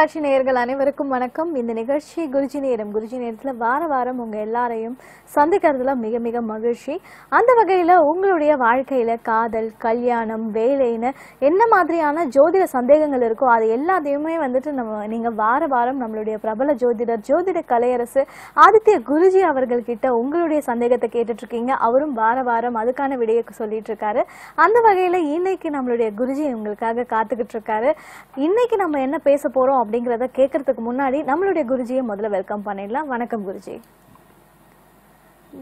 தொலைக்காட்சி நேயர்கள் அனைவருக்கும் வணக்கம் இந்த நிகழ்ச்சி குருஜி நேரம் குருஜி நேரத்தில் வார வாரம் உங்கள் எல்லாரையும் சந்திக்கிறதுல மிக மிக மகிழ்ச்சி அந்த வகையில் உங்களுடைய வாழ்க்கையில் காதல் கல்யாணம் வேலைன்னு என்ன மாதிரியான ஜோதிட சந்தேகங்கள் இருக்கோ அது எல்லாத்தையுமே வந்துட்டு நம்ம நீங்கள் வார வாரம் நம்மளுடைய பிரபல ஜோதிடர் ஜோதிட கலையரசு ஆதித்ய குருஜி அவர்கள்கிட்ட உங்களுடைய சந்தேகத்தை கேட்டுட்ருக்கீங்க அவரும் வார வாரம் அதுக்கான விடையை சொல்லிட்டு இருக்காரு அந்த வகையில் இன்னைக்கு நம்மளுடைய குருஜி உங்களுக்காக காத்துக்கிட்டு இருக்காரு இன்னைக்கு நம்ம என்ன பேச போகிறோம் அப்படிங்கிறத கேட்கறதுக்கு முன்னாடி நம்மளுடைய குருஜியை முதல்ல வெல்கம் பண்ணிடலாம் வணக்கம் குருஜி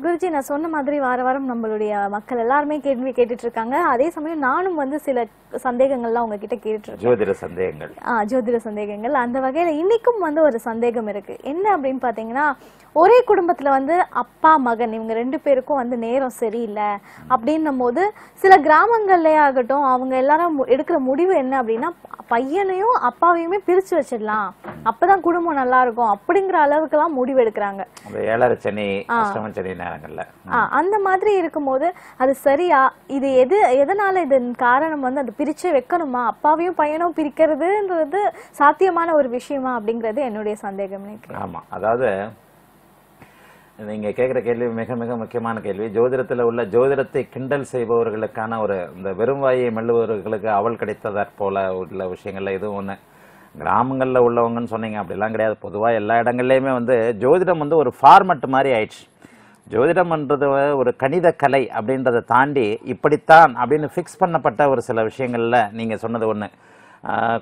குருஜி நான் சொன்ன மாதிரி வார வாரம் நம்மளுடைய மக்கள் எல்லாருமே கேள்வி கேட்டுட்டு இருக்காங்க அதே சமயம் நானும் வந்து சில சந்தேகங்கள்லாம் உங்ககிட்ட கேட்டுட்டு ஜோதிட சந்தேகங்கள் ஜோதிட சந்தேகங்கள் அந்த வகையில இன்னைக்கும் வந்து ஒரு சந்தேகம் இருக்கு என்ன அப்படின்னு பாத்தீங்கன்னா ஒரே குடும்பத்துல வந்து அப்பா மகன் இவங்க ரெண்டு பேருக்கும் வந்து நேரம் சரியில்லை அப்படின்னும் போது சில கிராமங்கள்லே ஆகட்டும் அவங்க எல்லாரும் எடுக்கிற முடிவு என்ன அப்படின்னா பையனையும் அப்பாவையுமே பிரிச்சு வச்சிடலாம் அப்பதான் குடும்பம் நல்லா இருக்கும் அப்படிங்கிற அளவுக்கு எல்லாம் முடிவு எடுக்கிறாங்க ஏழரை நேரங்களில் அந்த மாதிரி இருக்கும்போது அது சரியா இது எது எதனால இதன் காரணம் வந்து அது பிரிச்சு வைக்கணுமா அப்பாவையும் பையனும் பிரிக்கிறதுன்றது சாத்தியமான ஒரு விஷயமா அப்படிங்கிறது என்னுடைய சந்தேகம் ஆமாம் அதாவது நீங்கள் கேட்குற கேள்வி மிக மிக முக்கியமான கேள்வி ஜோதிடத்தில் உள்ள ஜோதிடத்தை கிண்டல் செய்பவர்களுக்கான ஒரு இந்த வெறும் வாயை மெல்லுபவர்களுக்கு அவள் கிடைத்ததாற் போல உள்ள விஷயங்களில் எதுவும் ஒன்று கிராமங்களில் உள்ளவங்கன்னு சொன்னீங்க அப்படிலாம் கிடையாது பொதுவாக எல்லா இடங்கள்லையுமே வந்து ஜோதிடம் வந்து ஒரு ஃபார்மெட் மாதிரி ஆயிடுச்சு ஜோதிடம் பண்ணுறது ஒரு கணித கலை அப்படின்றத தாண்டி இப்படித்தான் அப்படின்னு ஃபிக்ஸ் பண்ணப்பட்ட ஒரு சில விஷயங்களில் நீங்கள் சொன்னது ஒன்று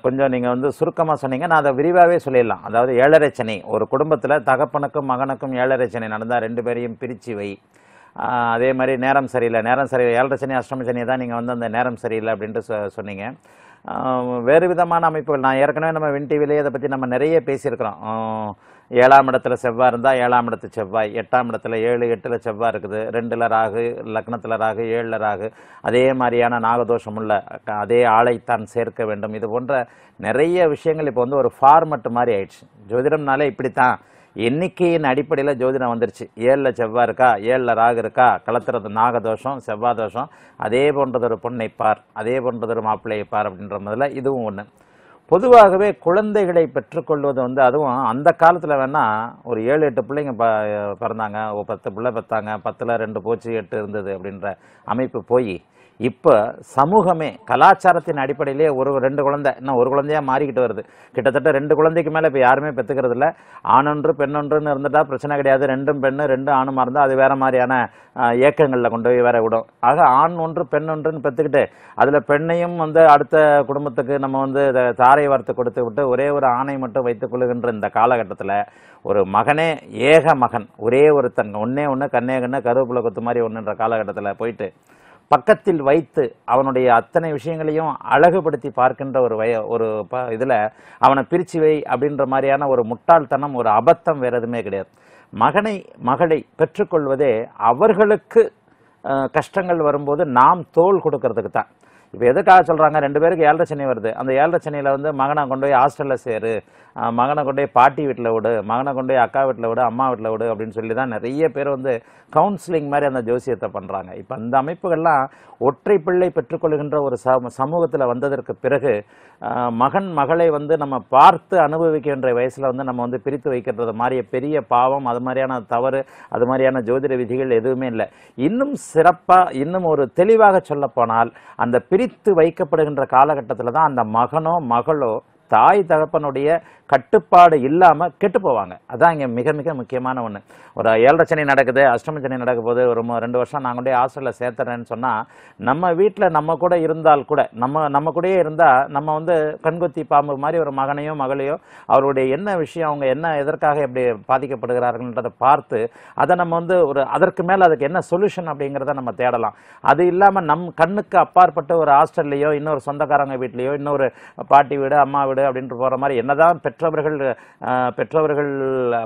கொஞ்சம் நீங்கள் வந்து சுருக்கமாக சொன்னீங்க நான் அதை விரிவாகவே சொல்லிடலாம் அதாவது ஏழரை சனி ஒரு குடும்பத்தில் தகப்பனுக்கும் மகனுக்கும் ஏழரை சனி நடந்தால் ரெண்டு பேரையும் பிரித்து வை அதே மாதிரி நேரம் சரியில்லை நேரம் சரியில்லை ஏழரை சனி அஷ்டம சனியை தான் நீங்கள் வந்து அந்த நேரம் சரியில்லை அப்படின்ட்டு சொ சொன்னீங்க வேறு விதமான அமைப்புகள் நான் ஏற்கனவே நம்ம வின் டிவிலேயே அதை பற்றி நம்ம நிறைய பேசியிருக்கிறோம் ஏழாம் இடத்துல செவ்வாய் இருந்தால் ஏழாம் இடத்து செவ்வாய் எட்டாம் இடத்துல ஏழு எட்டில் செவ்வாய் இருக்குது ரெண்டில் ராகு லக்னத்தில் ராகு ஏழில் ராகு அதே மாதிரியான நாகதோஷம் உள்ள அதே ஆளைத்தான் சேர்க்க வேண்டும் இது போன்ற நிறைய விஷயங்கள் இப்போ வந்து ஒரு ஃபார்மட் மாதிரி ஆயிடுச்சு ஜோதிடம்னாலே இப்படி தான் எண்ணிக்கையின் அடிப்படையில் ஜோதிடம் வந்துருச்சு ஏழில் செவ்வாய் இருக்கா ஏழில் ராகு இருக்கா கலத்துறது நாகதோஷம் செவ்வாய் தோஷம் அதே போன்றதொரு பொண்ணை பார் அதே போன்றதொரு மாப்பிள்ளையை பார் அப்படின்ற முதல்ல இதுவும் ஒன்று பொதுவாகவே குழந்தைகளை பெற்றுக்கொள்வது வந்து அதுவும் அந்த காலத்தில் வேணால் ஒரு ஏழு எட்டு பிள்ளைங்க ப பிறந்தாங்க ஒரு பத்து பிள்ளை பெற்றாங்க பத்தில் ரெண்டு போச்சு எட்டு இருந்தது அப்படின்ற அமைப்பு போய் இப்போ சமூகமே கலாச்சாரத்தின் அடிப்படையிலே ஒரு ரெண்டு குழந்தை இன்னும் ஒரு குழந்தையாக மாறிக்கிட்டு வருது கிட்டத்தட்ட ரெண்டு குழந்தைக்கு மேலே இப்போ யாருமே பெற்றுக்கிறது இல்லை ஆணொன்று பெண்ணொன்றுன்னு இருந்துட்டால் பிரச்சனை கிடையாது ரெண்டும் பெண்ணு ரெண்டு ஆணுமா இருந்தால் அது வேறு மாதிரியான இயக்கங்களில் கொண்டு போய் வேற விடும் ஆக ஆண் ஒன்று பெண் ஒன்றுன்னு பெற்றுக்கிட்டு அதில் பெண்ணையும் வந்து அடுத்த குடும்பத்துக்கு நம்ம வந்து தாரை வார்த்தை கொடுத்து விட்டு ஒரே ஒரு ஆணை மட்டும் வைத்துக் கொள்ளுகின்ற இந்த காலகட்டத்தில் ஒரு மகனே ஏக மகன் ஒரே ஒருத்தன் ஒன்னே ஒன்று கண்ணே கண்ணே கருவேப்பிலை கொத்து மாதிரி ஒன்றுன்ற காலகட்டத்தில் போயிட்டு பக்கத்தில் வைத்து அவனுடைய அத்தனை விஷயங்களையும் அழகுபடுத்தி பார்க்கின்ற ஒரு வய ஒரு ப இதில் அவனை பிரித்து வை அப்படின்ற மாதிரியான ஒரு முட்டாள்தனம் ஒரு அபத்தம் வேறு எதுவுமே கிடையாது மகனை மகளை பெற்றுக்கொள்வதே அவர்களுக்கு கஷ்டங்கள் வரும்போது நாம் தோல் கொடுக்கறதுக்கு தான் இப்போ எதுக்காக சொல்கிறாங்க ரெண்டு பேருக்கு ஏழரை சென்னை வருது அந்த ஏழரை சென்னையில் வந்து மகனை கொண்டு போய் ஹாஸ்டலில் சேரு மகனை கொண்டே பாட்டி வீட்டில் விடு மகனை கொண்டே அக்கா வீட்டில் விடு அம்மா வீட்டில் விடு அப்படின்னு சொல்லி தான் நிறைய பேர் வந்து கவுன்சிலிங் மாதிரி அந்த ஜோசியத்தை பண்ணுறாங்க இப்போ அந்த அமைப்புகள்லாம் ஒற்றை பிள்ளை பெற்றுக்கொள்கின்ற ஒரு சமூகத்தில் வந்ததற்கு பிறகு மகன் மகளை வந்து நம்ம பார்த்து அனுபவிக்கின்ற வயசில் வந்து நம்ம வந்து பிரித்து வைக்கிறது மாதிரி பெரிய பாவம் அது மாதிரியான தவறு அது மாதிரியான ஜோதிட விதிகள் எதுவுமே இல்லை இன்னும் சிறப்பாக இன்னும் ஒரு தெளிவாக சொல்லப்போனால் அந்த பிரித்து வைக்கப்படுகின்ற காலகட்டத்தில் தான் அந்த மகனோ மகளோ தாய் தகப்பனுடைய கட்டுப்பாடு இல்லாமல் கெட்டு போவாங்க அதான் இங்கே மிக மிக முக்கியமான ஒன்று ஒரு ஏழரை சனி நடக்குது சனி நடக்க போது ஒரு ரெண்டு வருஷம் நாங்கள் கூட ஹாஸ்டலில் சேர்த்துறேன்னு சொன்னால் நம்ம வீட்டில் நம்ம கூட இருந்தால் கூட நம்ம நம்ம கூடயே இருந்தால் நம்ம வந்து கண்கொத்தி பாம்பு மாதிரி ஒரு மகனையோ மகளையோ அவருடைய என்ன விஷயம் அவங்க என்ன எதற்காக எப்படி பாதிக்கப்படுகிறார்கள்ன்றதை பார்த்து அதை நம்ம வந்து ஒரு அதற்கு மேலே அதுக்கு என்ன சொல்யூஷன் அப்படிங்கிறத நம்ம தேடலாம் அது இல்லாமல் நம் கண்ணுக்கு அப்பாற்பட்ட ஒரு ஹாஸ்டல்லையோ இன்னொரு சொந்தக்காரங்க வீட்லேயோ இன்னொரு பாட்டி வீடு அம்மா வீடு விடு அப்படின்ட்டு போகிற மாதிரி என்னதான் பெற்றவர்கள் பெற்றவர்கள்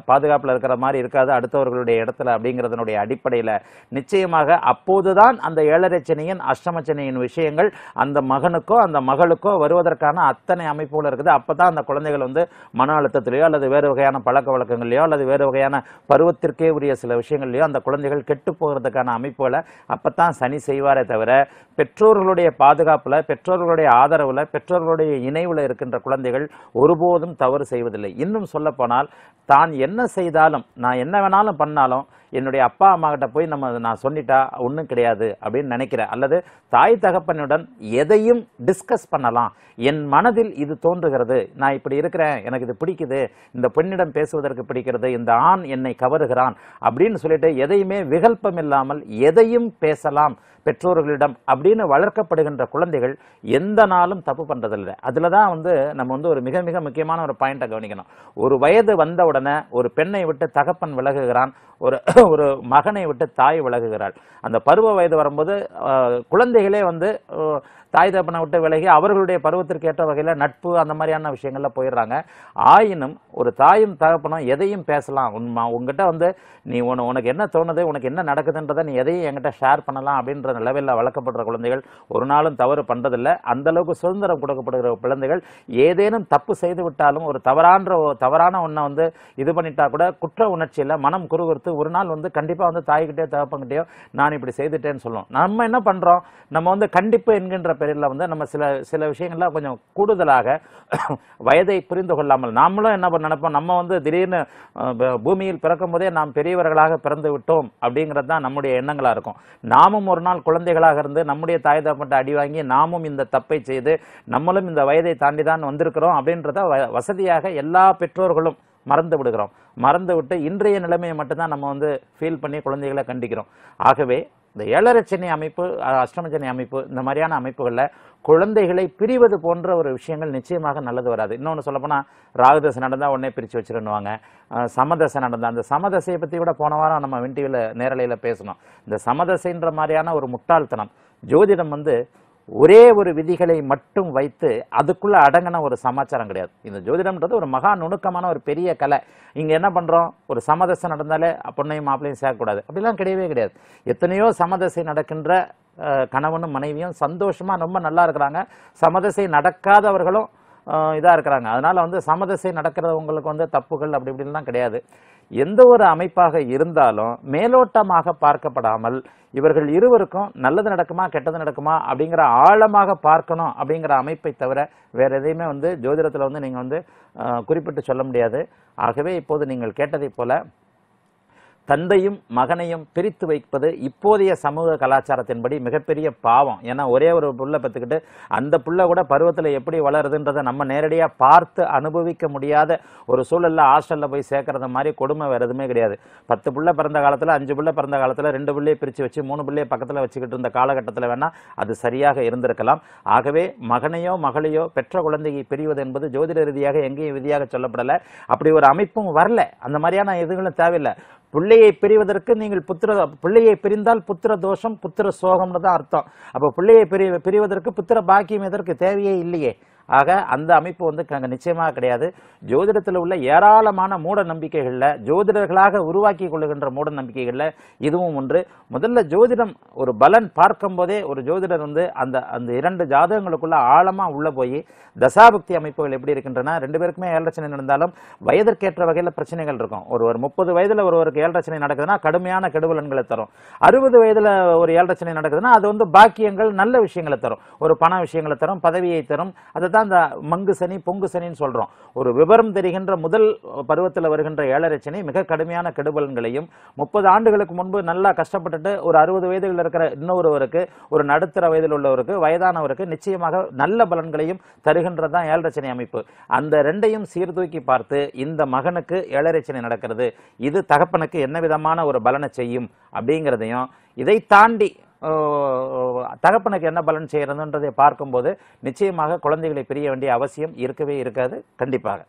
பாதுகாப்பில் இருக்கிற மாதிரி இருக்காது அடுத்தவர்களுடைய இடத்துல அப்படிங்கிறதனுடைய அடிப்படையில் நிச்சயமாக அப்போது தான் அந்த ஏழரைச்சனையின் அஷ்டமச்சனையின் விஷயங்கள் அந்த மகனுக்கோ அந்த மகளுக்கோ வருவதற்கான அத்தனை அமைப்புகள் இருக்குது அப்போ தான் அந்த குழந்தைகள் வந்து மன அழுத்தத்திலேயோ அல்லது வேறு வகையான பழக்க வழக்கங்களையோ அல்லது வேறு வகையான பருவத்திற்கே உரிய சில விஷயங்கள்லையோ அந்த குழந்தைகள் கெட்டு போகிறதுக்கான அமைப்புகளை அப்போ தான் சனி செய்வாரே தவிர பெற்றோர்களுடைய பாதுகாப்பில் பெற்றோர்களுடைய ஆதரவில் பெற்றோர்களுடைய இணைவில் இருக்கின்ற குழந்தை குழந்தைகள் ஒருபோதும் தவறு செய்வதில்லை இன்னும் சொல்லப்போனால் தான் என்ன செய்தாலும் நான் என்ன வேணாலும் பண்ணாலும் என்னுடைய அப்பா அம்மாக்கிட்ட போய் நம்ம நான் சொல்லிட்டா ஒன்றும் கிடையாது அப்படின்னு நினைக்கிறேன் அல்லது தாய் தகப்பனுடன் எதையும் டிஸ்கஸ் பண்ணலாம் என் மனதில் இது தோன்றுகிறது நான் இப்படி இருக்கிறேன் எனக்கு இது பிடிக்குது இந்த பெண்ணிடம் பேசுவதற்கு பிடிக்கிறது இந்த ஆண் என்னை கவருகிறான் அப்படின்னு சொல்லிட்டு எதையுமே விகல்பம் இல்லாமல் எதையும் பேசலாம் பெற்றோர்களிடம் அப்படின்னு வளர்க்கப்படுகின்ற குழந்தைகள் எந்த நாளும் தப்பு பண்ணுறதில்லை அதில் தான் வந்து நம்ம வந்து ஒரு மிக மிக முக்கியமான ஒரு பாயிண்ட்டை கவனிக்கணும் ஒரு வயது வந்த உடனே ஒரு பெண்ணை விட்டு தகப்பன் விலகுகிறான் ஒரு ஒரு மகனை விட்டு தாய் விலகுகிறாள் அந்த பருவ வயது வரும்போது குழந்தைகளே வந்து தாய் தகப்பனை விட்டு விலகி அவர்களுடைய பருவத்திற்கு ஏற்ற வகையில் நட்பு அந்த மாதிரியான விஷயங்கள்ல போயிடுறாங்க ஆயினும் ஒரு தாயும் தகப்பனும் எதையும் பேசலாம் உண்மை உங்ககிட்ட வந்து நீ உன உனக்கு என்ன தோணுது உனக்கு என்ன நடக்குதுன்றதை நீ எதையும் என்கிட்ட ஷேர் பண்ணலாம் அப்படின்ற நிலவில் வளர்க்கப்படுற குழந்தைகள் ஒரு நாளும் தவறு பண்ணுறதில்லை அந்தளவுக்கு சுதந்திரம் கொடுக்கப்படுகிற குழந்தைகள் ஏதேனும் தப்பு செய்து விட்டாலும் ஒரு தவறான்ற தவறான ஒன்றை வந்து இது பண்ணிட்டா கூட குற்ற உணர்ச்சியில் மனம் குறுகுறுத்து ஒரு நாள் வந்து கண்டிப்பாக வந்து தாய்கிட்டே தகப்பங்கிட்டேயோ நான் இப்படி செய்துட்டேன்னு சொல்லுவோம் நம்ம என்ன பண்ணுறோம் நம்ம வந்து கண்டிப்பு என்கின்ற பேரில் வந்து நம்ம சில சில விஷயங்கள்லாம் கொஞ்சம் கூடுதலாக வயதை புரிந்து கொள்ளாமல் நாமளும் என்ன பண்ண நினைப்போம் நம்ம வந்து திடீர்னு பூமியில் பிறக்கும் போதே நாம் பெரியவர்களாக பிறந்து விட்டோம் அப்படிங்கிறது தான் நம்முடைய எண்ணங்களாக இருக்கும் நாமும் ஒரு நாள் குழந்தைகளாக இருந்து நம்முடைய தாய் தப்பட்ட அடி வாங்கி நாமும் இந்த தப்பை செய்து நம்மளும் இந்த வயதை தாண்டி தான் வந்திருக்கிறோம் அப்படின்றத வசதியாக எல்லா பெற்றோர்களும் மறந்து விடுகிறோம் மறந்து விட்டு இன்றைய நிலைமையை மட்டும்தான் நம்ம வந்து ஃபீல் பண்ணி குழந்தைகளை கண்டிக்கிறோம் ஆகவே இந்த ஏழரச்சனை அமைப்பு அஷ்டமச்சனை அமைப்பு இந்த மாதிரியான அமைப்புகளில் குழந்தைகளை பிரிவது போன்ற ஒரு விஷயங்கள் நிச்சயமாக நல்லது வராது இன்னொன்று சொல்லப்போனால் ராகுதசை நடந்தால் உடனே பிரித்து வச்சிருன்னுவாங்க சமதசை நடந்தால் அந்த சமதசையை பற்றி கூட போன வாரம் நம்ம டிவியில் நேரலையில் பேசணும் இந்த சமதசைன்ற மாதிரியான ஒரு முட்டாள்தனம் ஜோதிடம் வந்து ஒரே ஒரு விதிகளை மட்டும் வைத்து அதுக்குள்ளே அடங்கின ஒரு சமாச்சாரம் கிடையாது இந்த ஜோதிடம்ன்றது ஒரு மகா நுணுக்கமான ஒரு பெரிய கலை இங்கே என்ன பண்ணுறோம் ஒரு சமதசை நடந்தாலே பொண்ணையும் மாப்பிள்ளையும் சேர்க்கக்கூடாது அப்படிலாம் கிடையவே கிடையாது எத்தனையோ சமதசை நடக்கின்ற கணவனும் மனைவியும் சந்தோஷமாக ரொம்ப நல்லா இருக்கிறாங்க சமதசை நடக்காதவர்களும் இதாக இருக்கிறாங்க அதனால் வந்து சமதசை நடக்கிறவங்களுக்கு வந்து தப்புகள் அப்படி இப்படின்லாம் கிடையாது எந்த ஒரு அமைப்பாக இருந்தாலும் மேலோட்டமாக பார்க்கப்படாமல் இவர்கள் இருவருக்கும் நல்லது நடக்குமா கெட்டது நடக்குமா அப்படிங்கிற ஆழமாக பார்க்கணும் அப்படிங்கிற அமைப்பை தவிர வேறு எதையுமே வந்து ஜோதிடத்தில் வந்து நீங்கள் வந்து குறிப்பிட்டு சொல்ல முடியாது ஆகவே இப்போது நீங்கள் கேட்டதைப் போல தந்தையும் மகனையும் பிரித்து வைப்பது இப்போதைய சமூக கலாச்சாரத்தின்படி மிகப்பெரிய பாவம் ஏன்னா ஒரே ஒரு புள்ள பத்துக்கிட்டு அந்த புள்ள கூட பருவத்தில் எப்படி வளருதுன்றதை நம்ம நேரடியாக பார்த்து அனுபவிக்க முடியாத ஒரு சூழலில் ஹாஸ்டலில் போய் சேர்க்கறது மாதிரி கொடுமை வேறு எதுவுமே கிடையாது பத்து புள்ள பிறந்த காலத்தில் அஞ்சு புள்ள பிறந்த காலத்தில் ரெண்டு பிள்ளையை பிரித்து வச்சு மூணு பிள்ளையை பக்கத்தில் வச்சுக்கிட்டு இருந்த காலகட்டத்தில் வேணால் அது சரியாக இருந்திருக்கலாம் ஆகவே மகனையோ மகளையோ பெற்ற குழந்தையை பிரிவது என்பது ஜோதிட ரீதியாக எங்கேயும் விதியாக சொல்லப்படலை அப்படி ஒரு அமைப்பும் வரல அந்த மாதிரியான இதுகளும் தேவையில்லை பிள்ளையை பிரிவதற்கு நீங்கள் புத்திர பிள்ளையை பிரிந்தால் புத்திர தோஷம் புத்திர சோகம்னு தான் அர்த்தம் அப்போ பிள்ளையை பிரி பிரிவதற்கு புத்திர பாக்கியம் எதற்கு தேவையே இல்லையே ஆக அந்த அமைப்பு வந்து நிச்சயமாக கிடையாது ஜோதிடத்தில் உள்ள ஏராளமான மூட நம்பிக்கைகளில் ஜோதிடர்களாக உருவாக்கி கொள்ளுகின்ற மூட நம்பிக்கைகளில் இதுவும் ஒன்று முதல்ல ஜோதிடம் ஒரு பலன் பார்க்கும் போதே ஒரு ஜோதிடர் வந்து அந்த அந்த இரண்டு ஜாதகங்களுக்குள்ள ஆழமாக உள்ளே போய் தசாபக்தி அமைப்புகள் எப்படி இருக்கின்றன ரெண்டு பேருக்குமே ஏழு ரச்சனை நடந்தாலும் வயதிற்கேற்ற வகையில் பிரச்சனைகள் இருக்கும் ஒரு ஒரு முப்பது வயதில் ஒருவருக்கு ஏழு ரச்சனை நடக்குதுன்னா கடுமையான கெடுவலன்களை தரும் அறுபது வயதில் ஒரு ஏழு ரச்சனை நடக்குதுன்னா அது வந்து பாக்கியங்கள் நல்ல விஷயங்களை தரும் ஒரு பண விஷயங்களை தரும் பதவியை தரும் அதை தான் அந்த மங்கு சனி பொங்கு சனின்னு சொல்கிறோம் ஒரு விவரம் தெரிகின்ற முதல் பருவத்தில் வருகின்ற ஏழரை சனி மிக கடுமையான கெடுபலன்களையும் முப்பது ஆண்டுகளுக்கு முன்பு நல்லா கஷ்டப்பட்டுட்டு ஒரு அறுபது வயதில் இருக்கிற இன்னொருவருக்கு ஒரு நடுத்தர வயதில் உள்ளவருக்கு வயதானவருக்கு நிச்சயமாக நல்ல பலன்களையும் தருகின்றது தான் ஏழரை சனி அமைப்பு அந்த ரெண்டையும் சீர்தூக்கி பார்த்து இந்த மகனுக்கு ஏழரை சனி நடக்கிறது இது தகப்பனுக்கு என்ன விதமான ஒரு பலனை செய்யும் அப்படிங்கிறதையும் இதை தாண்டி தகப்பனுக்கு என்ன பலன் செய்கிறதுன்றதை பார்க்கும்போது நிச்சயமாக குழந்தைகளை பிரிய வேண்டிய அவசியம் இருக்கவே இருக்காது கண்டிப்பாக